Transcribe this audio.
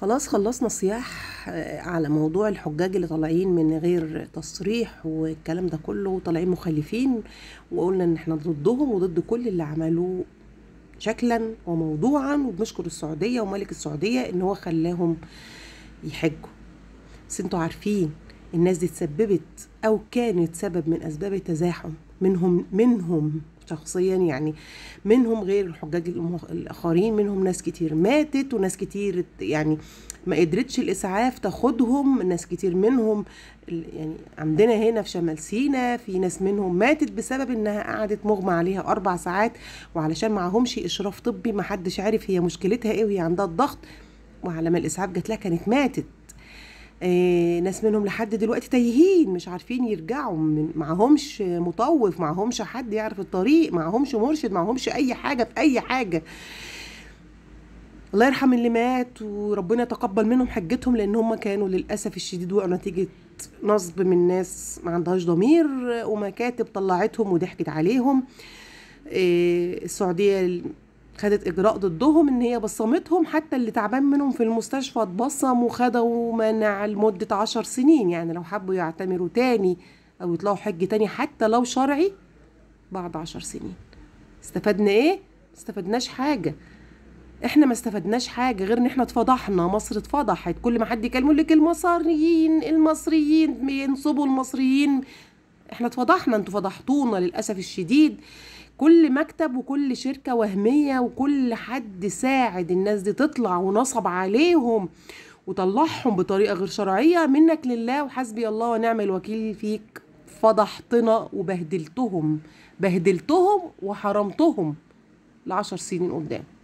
خلاص خلصنا صياح آه، على موضوع الحجاج اللي طالعين من غير تصريح والكلام ده كله وطالعين مخالفين وقلنا ان احنا ضدهم وضد كل اللي عملوه شكلا وموضوعا وبنشكر السعوديه وملك السعوديه ان هو خلاهم يحجوا بس انتوا عارفين الناس دي تسببت أو كانت سبب من أسباب التزاحم منهم منهم شخصيا يعني منهم غير الحجاج الآخرين منهم ناس كتير ماتت وناس كتير يعني ما قدرتش الإسعاف تاخدهم ناس كتير منهم يعني عندنا هنا في شمال سينا في ناس منهم ماتت بسبب إنها قعدت مغمى عليها أربع ساعات وعلشان معهمش إشراف طبي محدش عارف هي مشكلتها إيه وهي عندها الضغط وعلى ما الإسعاف جات لها كانت ماتت آه، ناس منهم لحد دلوقتي تايهين مش عارفين يرجعوا من معهمش مطوف معهمش حد يعرف الطريق معهمش مرشد معهمش اي حاجه في اي حاجه الله يرحم اللي مات وربنا يتقبل منهم حجتهم لان هم كانوا للاسف الشديد وقعوا نتيجه نصب من ناس ما عندهاش ضمير ومكاتب طلعتهم وضحكت عليهم آه، السعوديه خدت اجراء ضدهم ان هي بصمتهم حتى اللي تعبان منهم في المستشفى اتبصم وخدوا منع لمده عشر سنين يعني لو حبوا يعتمروا تاني او يطلعوا حج تاني حتى لو شرعي بعد عشر سنين استفدنا ايه استفدناش حاجه احنا ما استفدناش حاجه غير ان احنا اتفضحنا مصر اتفضحت كل ما حد يكلمه لك المصريين المصريين بينصبوا المصريين احنا اتفضحنا انتوا فضحتونا للاسف الشديد كل مكتب وكل شركه وهميه وكل حد ساعد الناس دي تطلع ونصب عليهم وطلعهم بطريقه غير شرعيه منك لله وحسبي الله ونعم الوكيل فيك فضحتنا وبهدلتهم بهدلتهم وحرمتهم لعشر سنين قدام